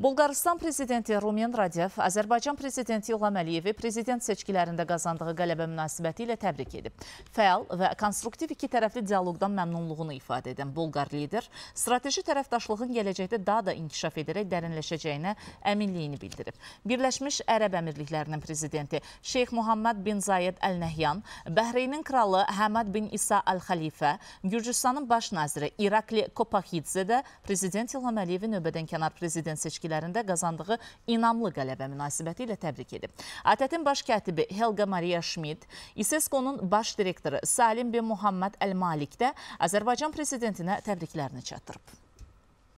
Bulqaristan prezidenti Rumen Radev Azərbaycan prezidenti İlham Əliyevi prezident seçkilərində qazandığı qələbə münasibəti ilə təbrik edib. Fəal və konstruktiv iki tərəfli dialoqdan məmnunluğunu ifadə edən Bulqar lider strateji tərəfdaşlığın gələcəkdə daha da inkişaf edərək dərinləşəcəyinə əminliyini bildirib. Birləşmiş Ərəb Əmirliklərinin prezidenti Şeyx Muhammed bin Zayed Əl-Nəhyan, Bəhreynin kralı Həmad bin İsa Əl-Xəlifə, Gürcüstanın baş naziri İrakli Kopahidze də prezident İlham Əliyevi növbədənkənar prezident seçkilərində münasibətkələrində qazandığı inamlı qələbə münasibəti ilə təbrik edib. ATƏT-in baş katibi Helga Maria Schmidt, İSESCO-nun baş direktoru Salim bin Muhammed Əl-Malik də Azərbaycan prezidentinə təbriklərini çatdırıb.